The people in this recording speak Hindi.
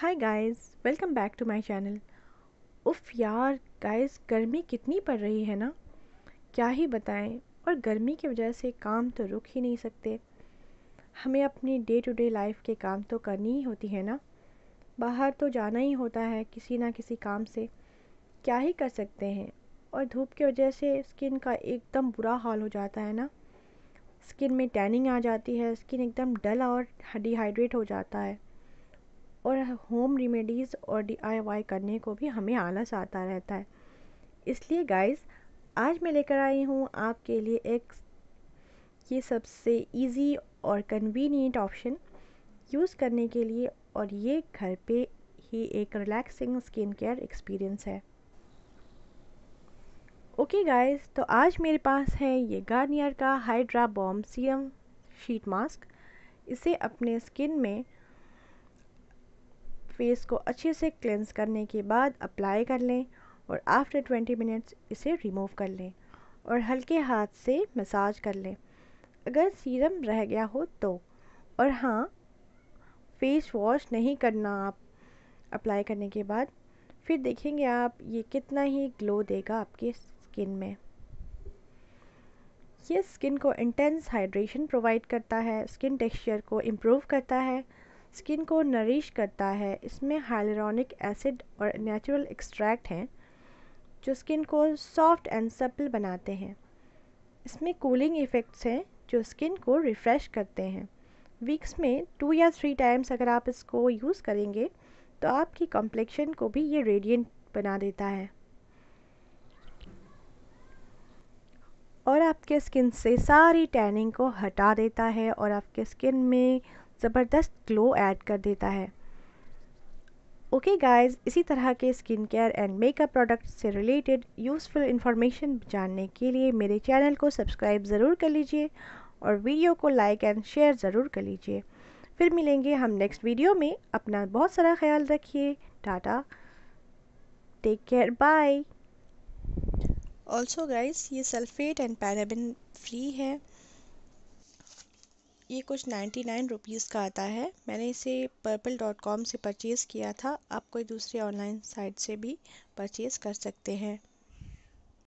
hi guys welcome back to my channel उफ़ यार गाइस गर्मी कितनी पड़ रही है ना क्या ही बताएं और गर्मी की वजह से काम तो रुक ही नहीं सकते हमें अपनी डे टू डे लाइफ के काम तो करनी ही होती है ना बाहर तो जाना ही होता है किसी ना किसी काम से क्या ही कर सकते हैं और धूप की वजह से स्किन का एकदम बुरा हाल हो जाता है ना स्किन में टैनिंग आ जाती है स्किन एकदम डल और डिहाइड्रेट हो जाता है और होम रेमेडीज़ और डी करने को भी हमें आलस आता रहता है इसलिए गाइस आज मैं लेकर आई हूँ आपके लिए एक ये सबसे इजी और कन्वीनियंट ऑप्शन यूज़ करने के लिए और ये घर पे ही एक रिलैक्सिंग स्किन केयर एक्सपीरियंस है ओके गाइस तो आज मेरे पास है ये गार्नियर का hydra bomb serum sheet mask इसे अपने स्किन में फेस को अच्छे से क्लेंस करने के बाद अप्लाई कर लें और आफ्टर 20 मिनट्स इसे रिमूव कर लें और हल्के हाथ से मसाज कर लें अगर सीरम रह गया हो तो और हाँ फेस वॉश नहीं करना आप अप्लाई करने के बाद फिर देखेंगे आप ये कितना ही ग्लो देगा आपके स्किन में ये स्किन को इंटेंस हाइड्रेशन प्रोवाइड करता है स्किन टेक्सचर को इम्प्रूव करता है स्किन को नरिश करता है इसमें हाइलोरिक एसिड और नेचुरल एक्सट्रैक्ट हैं जो स्किन को सॉफ्ट एंड सपल बनाते हैं इसमें कूलिंग इफ़ेक्ट्स हैं जो स्किन को रिफ़्रेश करते हैं वीक्स में टू या थ्री टाइम्स अगर आप इसको यूज़ करेंगे तो आपकी कॉम्प्लेक्शन को भी ये रेडियंट बना देता है और आपके स्किन से सारी टैनिंग को हटा देता है और आपके स्किन में ज़बरदस्त ग्लो ऐड कर देता है ओके okay गाइस इसी तरह के skin care and makeup product से रिलेटेड यूज़फुल इन्फॉर्मेशन जानने के लिए मेरे चैनल को सब्सक्राइब ज़रूर कर लीजिए और वीडियो को लाइक एंड शेयर ज़रूर कर लीजिए फिर मिलेंगे हम नेक्स्ट वीडियो में अपना बहुत सारा ख्याल रखिए tata take care bye also guys ये सल्फेट एंड पैराबिन फ्री है ये कुछ नाइन्टी नाइन रुपीज़ का आता है मैंने इसे पर्पल डॉट कॉम से परचेज़ किया था आप कोई दूसरे ऑनलाइन साइट से भी परचेज़ कर सकते हैं